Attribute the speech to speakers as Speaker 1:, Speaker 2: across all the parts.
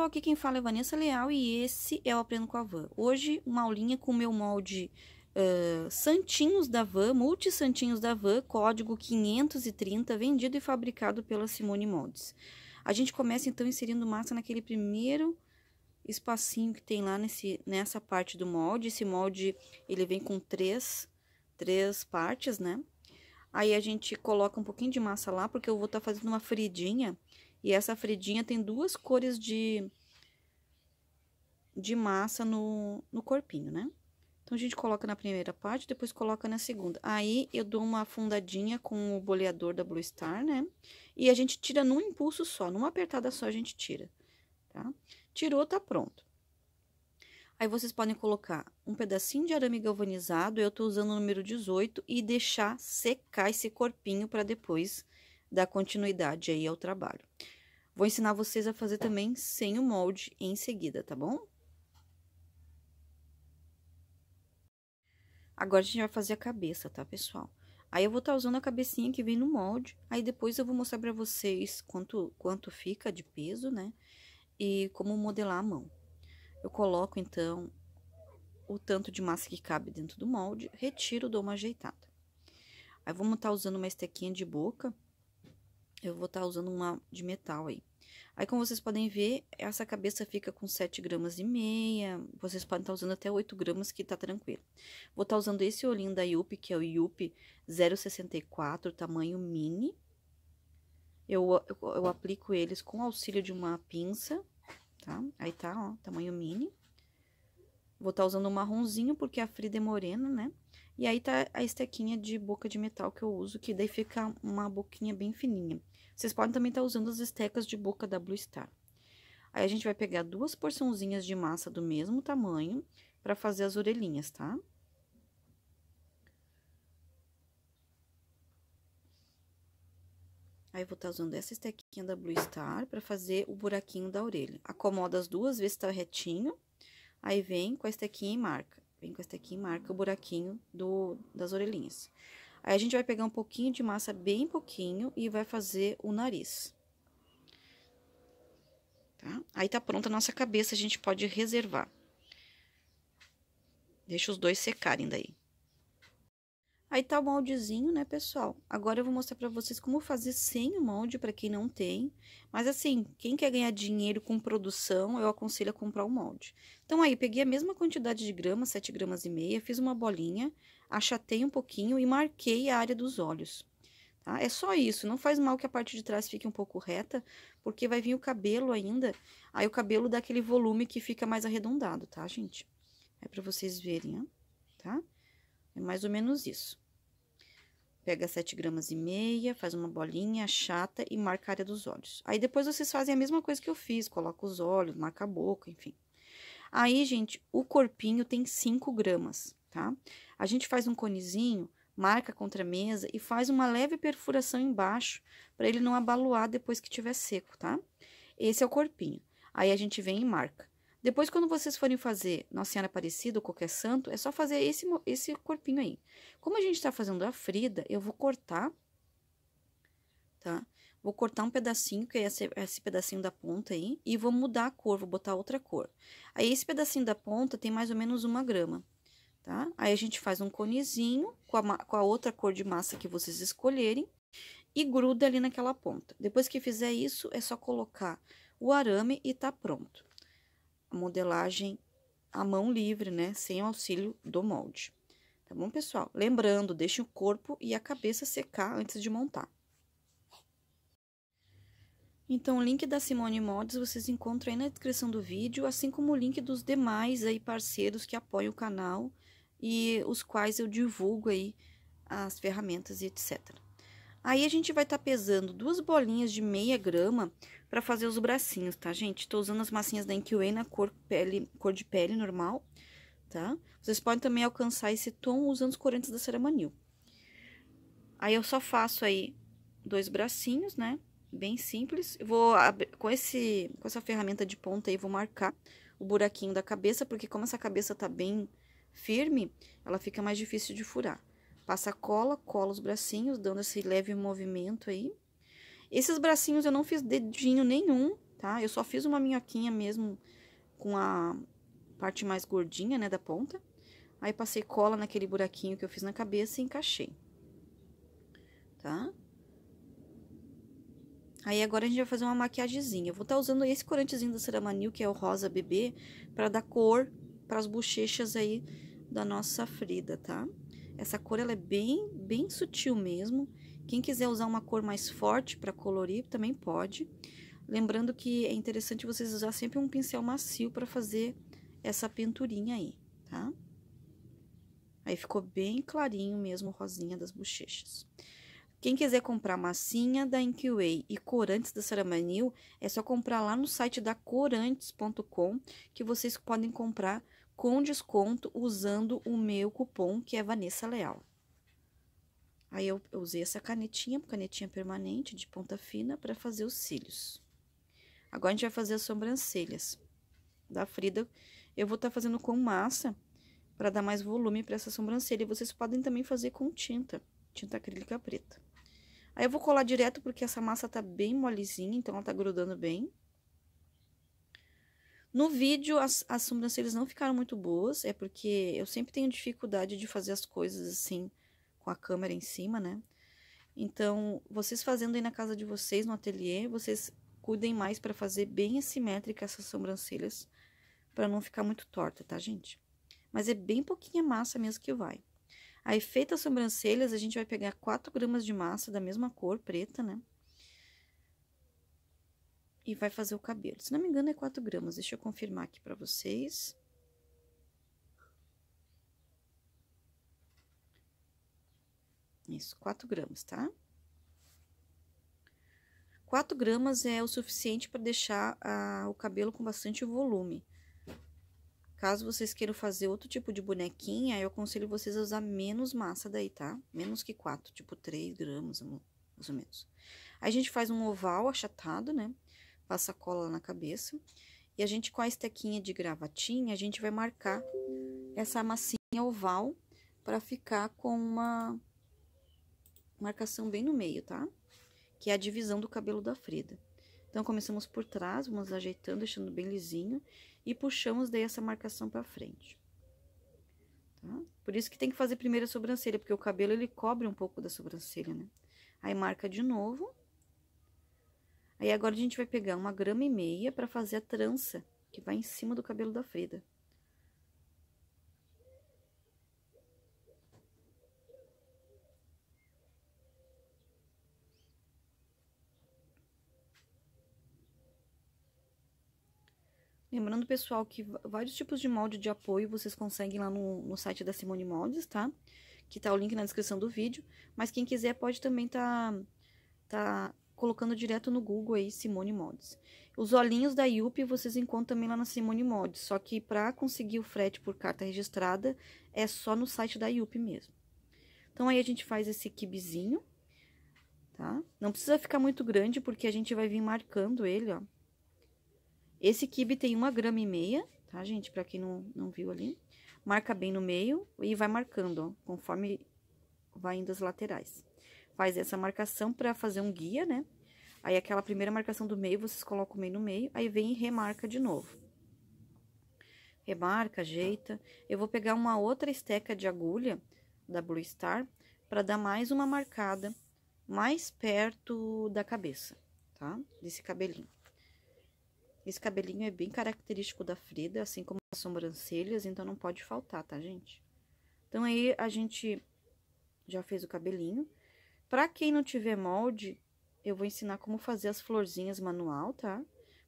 Speaker 1: pessoal, então, aqui quem fala é Vanessa Leal e esse é o Aprendo com a Van. Hoje, uma aulinha com o meu molde uh, Santinhos da Van, Multi Santinhos da Van, código 530, vendido e fabricado pela Simone Moldes. A gente começa, então, inserindo massa naquele primeiro espacinho que tem lá nesse, nessa parte do molde. Esse molde, ele vem com três, três partes, né? Aí, a gente coloca um pouquinho de massa lá, porque eu vou estar tá fazendo uma feridinha e essa fridinha tem duas cores de, de massa no, no corpinho, né? Então, a gente coloca na primeira parte, depois coloca na segunda. Aí, eu dou uma fundadinha com o boleador da Blue Star, né? E a gente tira num impulso só, numa apertada só a gente tira, tá? Tirou, tá pronto. Aí, vocês podem colocar um pedacinho de arame galvanizado, eu tô usando o número 18, e deixar secar esse corpinho para depois dar continuidade aí ao trabalho. Vou ensinar vocês a fazer também sem o molde em seguida, tá bom? Agora a gente vai fazer a cabeça, tá, pessoal? Aí eu vou estar tá usando a cabecinha que vem no molde, aí depois eu vou mostrar pra vocês quanto, quanto fica de peso, né? E como modelar a mão. Eu coloco, então, o tanto de massa que cabe dentro do molde, retiro, dou uma ajeitada. Aí, vamos estar tá usando uma estequinha de boca, eu vou estar tá usando uma de metal aí. Aí, como vocês podem ver, essa cabeça fica com 7 gramas e meia. Vocês podem estar tá usando até 8 gramas, que tá tranquilo. Vou estar tá usando esse olhinho da Yupi, que é o Yupi 064, tamanho mini. Eu, eu, eu aplico eles com auxílio de uma pinça, tá? Aí tá, ó, tamanho mini. Vou estar tá usando o marronzinho, porque a Frida é morena, né? E aí tá a estequinha de boca de metal que eu uso, que daí fica uma boquinha bem fininha. Vocês podem também estar tá usando as estecas de boca da Blue Star. Aí, a gente vai pegar duas porçãozinhas de massa do mesmo tamanho para fazer as orelhinhas, tá? Aí, vou estar tá usando essa estequinha da Blue Star para fazer o buraquinho da orelha. Acomoda as duas, vê se tá retinho. Aí, vem com a estequinha e marca. Vem com essa aqui e marca o buraquinho do, das orelhinhas. Aí, a gente vai pegar um pouquinho de massa, bem pouquinho, e vai fazer o nariz. Tá? Aí, tá pronta a nossa cabeça, a gente pode reservar. Deixa os dois secarem daí. Aí tá o moldezinho, né, pessoal? Agora eu vou mostrar pra vocês como fazer sem o molde, pra quem não tem. Mas assim, quem quer ganhar dinheiro com produção, eu aconselho a comprar o um molde. Então aí, peguei a mesma quantidade de gramas, 7 gramas e meia, fiz uma bolinha, achatei um pouquinho e marquei a área dos olhos. Tá? É só isso, não faz mal que a parte de trás fique um pouco reta, porque vai vir o cabelo ainda. Aí o cabelo dá aquele volume que fica mais arredondado, tá, gente? É pra vocês verem, ó, tá? É mais ou menos isso. Pega 7 gramas e meia, faz uma bolinha chata e marca a área dos olhos. Aí, depois, vocês fazem a mesma coisa que eu fiz, coloca os olhos, marca a boca, enfim. Aí, gente, o corpinho tem 5 gramas, tá? A gente faz um conezinho, marca contra a mesa e faz uma leve perfuração embaixo, para ele não abaloar depois que tiver seco, tá? Esse é o corpinho. Aí, a gente vem e marca. Depois, quando vocês forem fazer Nossa Senhora Aparecida ou qualquer santo, é só fazer esse, esse corpinho aí. Como a gente está fazendo a frida, eu vou cortar, tá? Vou cortar um pedacinho, que é esse, esse pedacinho da ponta aí, e vou mudar a cor, vou botar outra cor. Aí, esse pedacinho da ponta tem mais ou menos uma grama, tá? Aí, a gente faz um conezinho com a, com a outra cor de massa que vocês escolherem e gruda ali naquela ponta. Depois que fizer isso, é só colocar o arame e tá pronto modelagem à mão livre, né? Sem auxílio do molde. Tá bom, pessoal? Lembrando, deixe o corpo e a cabeça secar antes de montar. Então, o link da Simone Mods vocês encontram aí na descrição do vídeo, assim como o link dos demais aí parceiros que apoiam o canal e os quais eu divulgo aí as ferramentas e etc. Aí, a gente vai estar tá pesando duas bolinhas de meia grama para fazer os bracinhos, tá, gente? Tô usando as massinhas da Inkway na cor, pele, cor de pele normal, tá? Vocês podem também alcançar esse tom usando os corantes da Ceramanil. Aí, eu só faço aí dois bracinhos, né? Bem simples. Eu vou, com, esse, com essa ferramenta de ponta aí, vou marcar o buraquinho da cabeça, porque como essa cabeça tá bem firme, ela fica mais difícil de furar. Passa cola, cola os bracinhos, dando esse leve movimento aí. Esses bracinhos eu não fiz dedinho nenhum, tá? Eu só fiz uma minhoquinha mesmo com a parte mais gordinha, né, da ponta. Aí, passei cola naquele buraquinho que eu fiz na cabeça e encaixei. Tá? Aí, agora, a gente vai fazer uma maquiagemzinha. Eu vou estar tá usando esse corantezinho da Ceramanil, que é o rosa bebê, pra dar cor pras bochechas aí da nossa frida, tá? Essa cor, ela é bem, bem sutil mesmo. Quem quiser usar uma cor mais forte para colorir, também pode. Lembrando que é interessante vocês usar sempre um pincel macio para fazer essa pinturinha aí, tá? Aí ficou bem clarinho mesmo rosinha das bochechas. Quem quiser comprar massinha da Inkway e corantes da Saramanil, é só comprar lá no site da corantes.com, que vocês podem comprar com desconto usando o meu cupom, que é Vanessa Leal. Aí, eu, eu usei essa canetinha, canetinha permanente de ponta fina, para fazer os cílios. Agora, a gente vai fazer as sobrancelhas. Da Frida, eu vou estar tá fazendo com massa, para dar mais volume para essa sobrancelha. E vocês podem também fazer com tinta, tinta acrílica preta. Aí, eu vou colar direto, porque essa massa tá bem molezinha, então ela tá grudando bem. No vídeo, as, as sobrancelhas não ficaram muito boas, é porque eu sempre tenho dificuldade de fazer as coisas assim com a câmera em cima, né? Então, vocês fazendo aí na casa de vocês, no ateliê, vocês cuidem mais para fazer bem assimétrica essas sobrancelhas, para não ficar muito torta, tá, gente? Mas é bem pouquinha massa mesmo que vai. Aí, feita as sobrancelhas, a gente vai pegar 4 gramas de massa da mesma cor, preta, né? E vai fazer o cabelo. Se não me engano, é 4 gramas. Deixa eu confirmar aqui para vocês. Isso, 4 gramas, tá? 4 gramas é o suficiente para deixar a, o cabelo com bastante volume. Caso vocês queiram fazer outro tipo de bonequinha, eu aconselho vocês a usar menos massa daí, tá? Menos que 4, tipo 3 gramas, mais ou menos. Aí a gente faz um oval achatado, né? Passa cola na cabeça. E a gente, com a estequinha de gravatinha, a gente vai marcar essa massinha oval para ficar com uma marcação bem no meio, tá? Que é a divisão do cabelo da Frida. Então, começamos por trás, vamos ajeitando, deixando bem lisinho, e puxamos daí essa marcação pra frente. Tá? Por isso que tem que fazer primeiro a sobrancelha, porque o cabelo, ele cobre um pouco da sobrancelha, né? Aí, marca de novo. Aí, agora, a gente vai pegar uma grama e meia para fazer a trança, que vai em cima do cabelo da Frida. Lembrando, pessoal, que vários tipos de molde de apoio vocês conseguem lá no, no site da Simone Moldes, tá? Que tá o link na descrição do vídeo. Mas quem quiser pode também tá, tá colocando direto no Google aí, Simone Moldes. Os olhinhos da Yupi vocês encontram também lá na Simone Moldes. Só que para conseguir o frete por carta registrada, é só no site da Yupi mesmo. Então, aí a gente faz esse kibizinho, tá? Não precisa ficar muito grande, porque a gente vai vir marcando ele, ó. Esse kibe tem uma grama e meia, tá, gente? Pra quem não, não viu ali. Marca bem no meio e vai marcando, ó, conforme vai indo as laterais. Faz essa marcação pra fazer um guia, né? Aí, aquela primeira marcação do meio, vocês colocam meio no meio, aí vem e remarca de novo. Remarca, ajeita. Eu vou pegar uma outra esteca de agulha da Blue Star para dar mais uma marcada mais perto da cabeça, tá? Desse cabelinho. Esse cabelinho é bem característico da Frida, assim como as sobrancelhas, então não pode faltar, tá, gente? Então, aí, a gente já fez o cabelinho. Pra quem não tiver molde, eu vou ensinar como fazer as florzinhas manual, tá?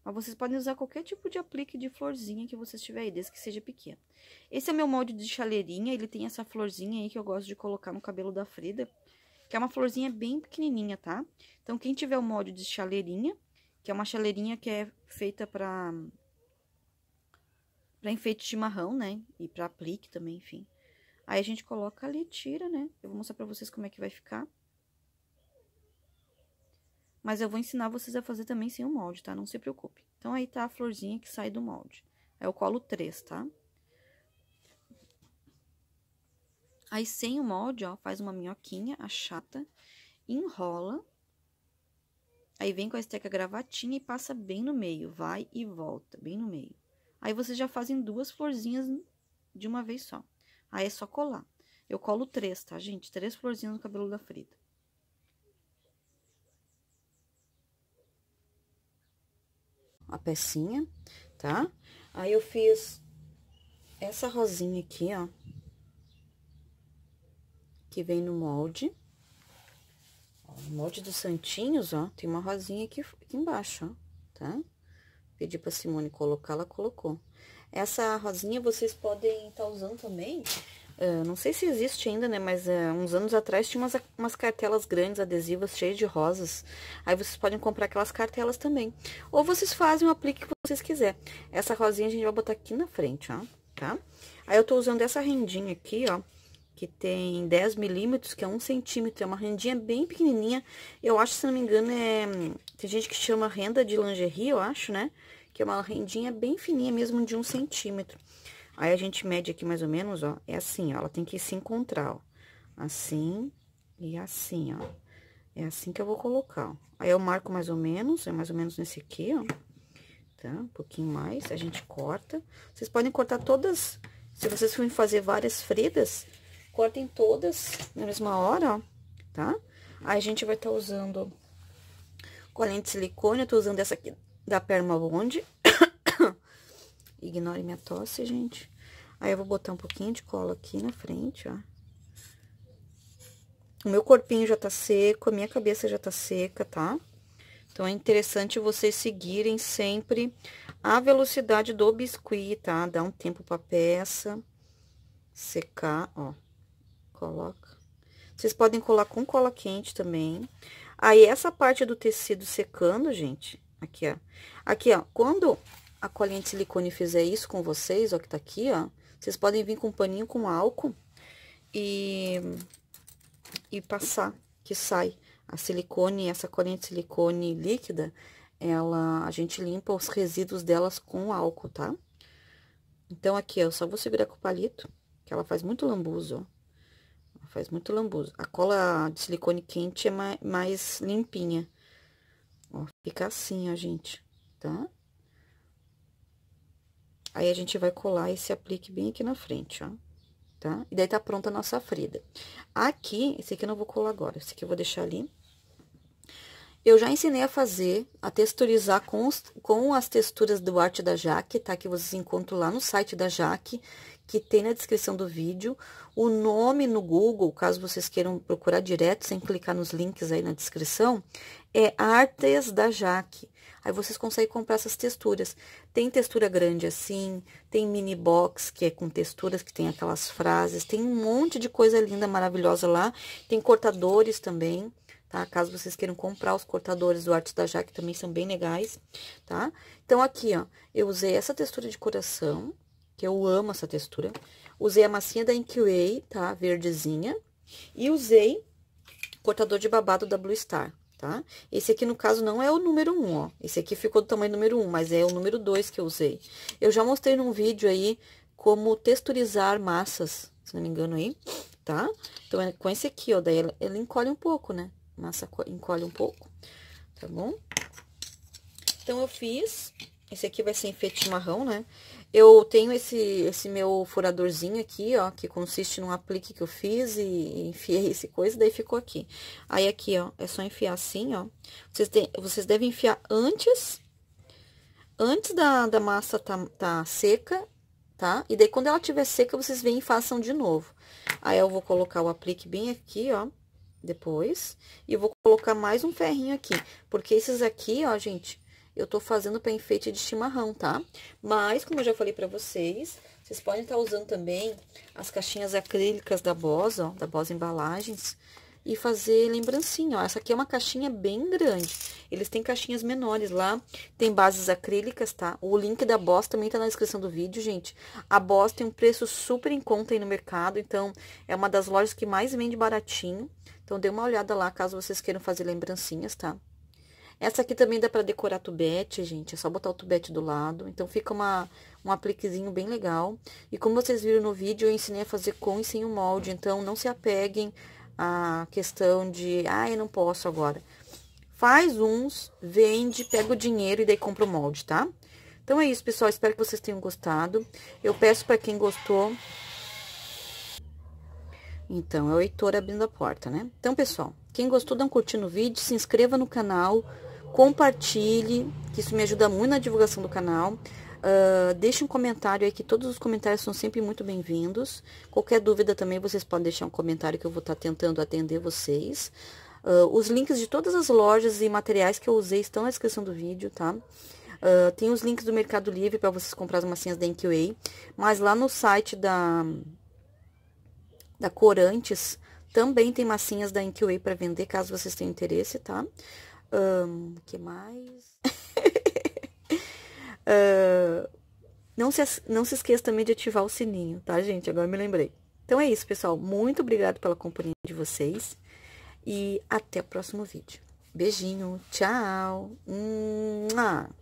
Speaker 1: Mas vocês podem usar qualquer tipo de aplique de florzinha que vocês tiverem aí, desde que seja pequena. Esse é meu molde de chaleirinha, ele tem essa florzinha aí que eu gosto de colocar no cabelo da Frida, que é uma florzinha bem pequenininha, tá? Então, quem tiver o molde de chaleirinha, que é uma chaleirinha que é feita para para enfeite de chimarrão, né? E para aplique também, enfim. Aí a gente coloca ali, tira, né? Eu vou mostrar para vocês como é que vai ficar. Mas eu vou ensinar vocês a fazer também sem o molde, tá? Não se preocupe. Então, aí tá a florzinha que sai do molde. É eu colo três, tá? Aí, sem o molde, ó, faz uma minhoquinha, a chata, enrola Aí vem com a esteca gravatinha e passa bem no meio, vai e volta, bem no meio. Aí vocês já fazem duas florzinhas de uma vez só. Aí é só colar. Eu colo três, tá, gente? Três florzinhas no cabelo da Frida. A pecinha, tá? Aí eu fiz essa rosinha aqui, ó. Que vem no molde molde dos santinhos, ó, tem uma rosinha aqui, embaixo, ó, tá? Pedi pra Simone colocar, ela colocou. Essa rosinha vocês podem estar tá usando também. Uh, não sei se existe ainda, né? Mas uh, uns anos atrás tinha umas, umas cartelas grandes, adesivas, cheias de rosas. Aí vocês podem comprar aquelas cartelas também. Ou vocês fazem o um aplique que vocês quiserem. Essa rosinha a gente vai botar aqui na frente, ó, tá? Aí eu tô usando essa rendinha aqui, ó que tem 10 milímetros, que é um centímetro, é uma rendinha bem pequenininha. Eu acho, se não me engano, é... tem gente que chama renda de lingerie, eu acho, né? Que é uma rendinha bem fininha mesmo, de um centímetro. Aí, a gente mede aqui mais ou menos, ó, é assim, ó, ela tem que se encontrar, ó. Assim e assim, ó. É assim que eu vou colocar, ó. Aí, eu marco mais ou menos, é mais ou menos nesse aqui, ó. Tá? Um pouquinho mais, a gente corta. Vocês podem cortar todas, se vocês forem fazer várias fridas, Cortem todas na mesma hora, ó, tá? Aí, a gente vai estar tá usando colinha de silicone, eu tô usando essa aqui da Perma Bond. Ignore minha tosse, gente. Aí, eu vou botar um pouquinho de cola aqui na frente, ó. O meu corpinho já tá seco, a minha cabeça já tá seca, tá? Então, é interessante vocês seguirem sempre a velocidade do biscuit, tá? Dá um tempo pra peça secar, ó coloca. Vocês podem colar com cola quente também. Aí, essa parte do tecido secando, gente, aqui, ó. Aqui, ó, quando a colinha de silicone fizer isso com vocês, ó, que tá aqui, ó, vocês podem vir com um paninho com álcool e, e passar, que sai. A silicone, essa colinha de silicone líquida, ela, a gente limpa os resíduos delas com álcool, tá? Então, aqui, ó, só vou segurar com o palito, que ela faz muito lambuzo, ó faz muito lambuzo. A cola de silicone quente é mais limpinha. Ó, fica assim, ó, gente, tá? Aí, a gente vai colar esse aplique bem aqui na frente, ó, tá? E daí, tá pronta a nossa frida. Aqui, esse aqui eu não vou colar agora, esse aqui eu vou deixar ali. Eu já ensinei a fazer, a texturizar com, os, com as texturas do Arte da Jaque, tá? Que vocês encontram lá no site da Jaque, que tem na descrição do vídeo. O nome no Google, caso vocês queiram procurar direto, sem clicar nos links aí na descrição, é Artes da Jaque. Aí vocês conseguem comprar essas texturas. Tem textura grande assim, tem mini box, que é com texturas, que tem aquelas frases, tem um monte de coisa linda, maravilhosa lá. Tem cortadores também tá? Caso vocês queiram comprar os cortadores do Arte da Jaque, também são bem legais, tá? Então, aqui, ó, eu usei essa textura de coração, que eu amo essa textura. Usei a massinha da Inkway, tá? Verdezinha. E usei cortador de babado da Blue Star, tá? Esse aqui, no caso, não é o número 1, ó. Esse aqui ficou do tamanho número 1, mas é o número 2 que eu usei. Eu já mostrei num vídeo aí como texturizar massas, se não me engano aí, tá? Então, é com esse aqui, ó, daí ela, ela encolhe um pouco, né? massa encolhe um pouco, tá bom? Então, eu fiz. Esse aqui vai ser enfeite marrão, né? Eu tenho esse, esse meu furadorzinho aqui, ó, que consiste num aplique que eu fiz e enfiei esse coisa, daí ficou aqui. Aí, aqui, ó, é só enfiar assim, ó. Vocês, tem, vocês devem enfiar antes, antes da, da massa tá, tá seca, tá? E daí, quando ela tiver seca, vocês vêm e façam de novo. Aí, eu vou colocar o aplique bem aqui, ó depois. E eu vou colocar mais um ferrinho aqui, porque esses aqui, ó, gente, eu tô fazendo para enfeite de chimarrão, tá? Mas, como eu já falei para vocês, vocês podem estar tá usando também as caixinhas acrílicas da Boss, ó, da Boss Embalagens, e fazer lembrancinha, ó. Essa aqui é uma caixinha bem grande. Eles têm caixinhas menores lá, tem bases acrílicas, tá? O link da Boss também tá na descrição do vídeo, gente. A Boss tem um preço super em conta aí no mercado, então é uma das lojas que mais vende baratinho, então, dê uma olhada lá, caso vocês queiram fazer lembrancinhas, tá? Essa aqui também dá pra decorar tubete, gente. É só botar o tubete do lado. Então, fica uma, um apliquezinho bem legal. E como vocês viram no vídeo, eu ensinei a fazer com e sem o molde. Então, não se apeguem à questão de... Ah, eu não posso agora. Faz uns, vende, pega o dinheiro e daí compra o molde, tá? Então, é isso, pessoal. Espero que vocês tenham gostado. Eu peço para quem gostou então, é o Heitor abrindo a porta, né? Então, pessoal, quem gostou, dá um curtir no vídeo, se inscreva no canal, compartilhe, que isso me ajuda muito na divulgação do canal. Uh, deixe um comentário aí, que todos os comentários são sempre muito bem-vindos. Qualquer dúvida também, vocês podem deixar um comentário que eu vou estar tá tentando atender vocês. Uh, os links de todas as lojas e materiais que eu usei estão na descrição do vídeo, tá? Uh, tem os links do Mercado Livre para vocês comprar as massinhas da NQA, mas lá no site da da Corantes, também tem massinhas da Inkiway para vender, caso vocês tenham interesse, tá? O um, que mais? uh, não, se, não se esqueça também de ativar o sininho, tá, gente? Agora me lembrei. Então é isso, pessoal. Muito obrigado pela companhia de vocês. E até o próximo vídeo. Beijinho. Tchau. Mua.